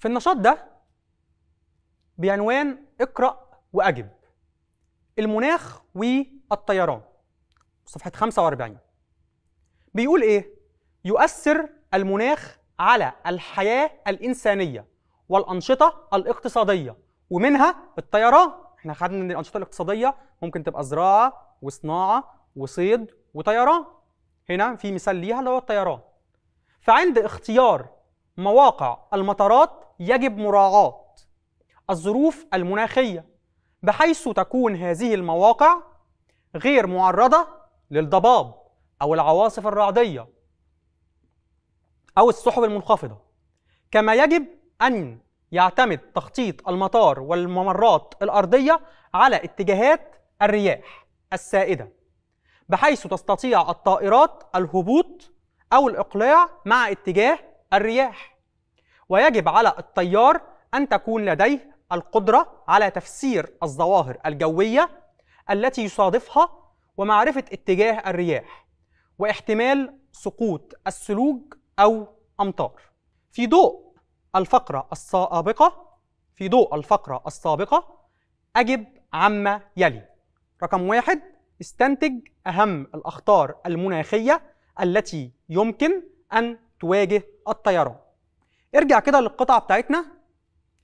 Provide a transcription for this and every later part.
في النشاط ده بعنوان اقرأ وأجب المناخ والطيران صفحة 45 بيقول إيه؟ يؤثر المناخ على الحياة الإنسانية والأنشطة الاقتصادية ومنها الطيران احنا خدنا الأنشطة الاقتصادية ممكن تبقى زراعة وصناعة وصيد وطيران هنا في مثال ليها اللي هو الطيران فعند اختيار مواقع المطارات يجب مراعاة الظروف المناخية بحيث تكون هذه المواقع غير معرضة للضباب أو العواصف الرعدية أو السحب المنخفضة كما يجب أن يعتمد تخطيط المطار والممرات الأرضية على اتجاهات الرياح السائدة بحيث تستطيع الطائرات الهبوط أو الإقلاع مع اتجاه الرياح ويجب على الطيار أن تكون لديه القدرة على تفسير الظواهر الجوية التي يصادفها ومعرفة اتجاه الرياح واحتمال سقوط الثلوج أو أمطار. في ضوء الفقرة السابقة في ضوء الفقرة السابقة أجب عما يلي رقم واحد استنتج أهم الأخطار المناخية التي يمكن أن تواجه الطيران ارجع كده للقطعه بتاعتنا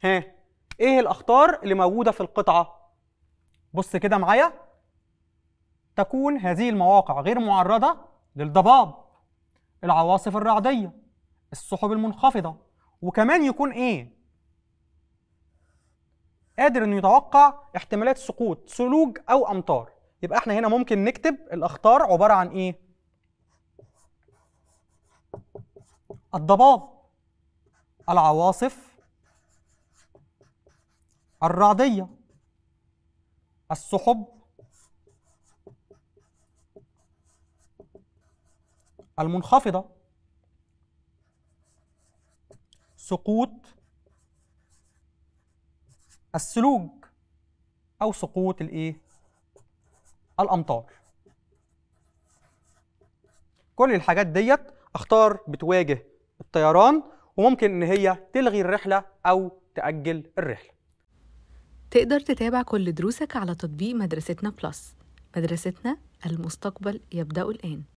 ها ايه الاخطار اللي موجوده في القطعه بص كده معايا تكون هذه المواقع غير معرضه للضباب العواصف الرعديه السحب المنخفضه وكمان يكون ايه قادر انه يتوقع احتمالات سقوط ثلوج او امطار يبقى احنا هنا ممكن نكتب الاخطار عباره عن ايه الضباب العواصف الرعدية السحب المنخفضة سقوط الثلوج أو سقوط الإيه؟ الأمطار كل الحاجات ديت أختار بتواجه الطيران وممكن إن هي تلغي الرحلة أو تأجل الرحلة تقدر تتابع كل دروسك على تطبيق مدرستنا بلس مدرستنا المستقبل يبدأ الآن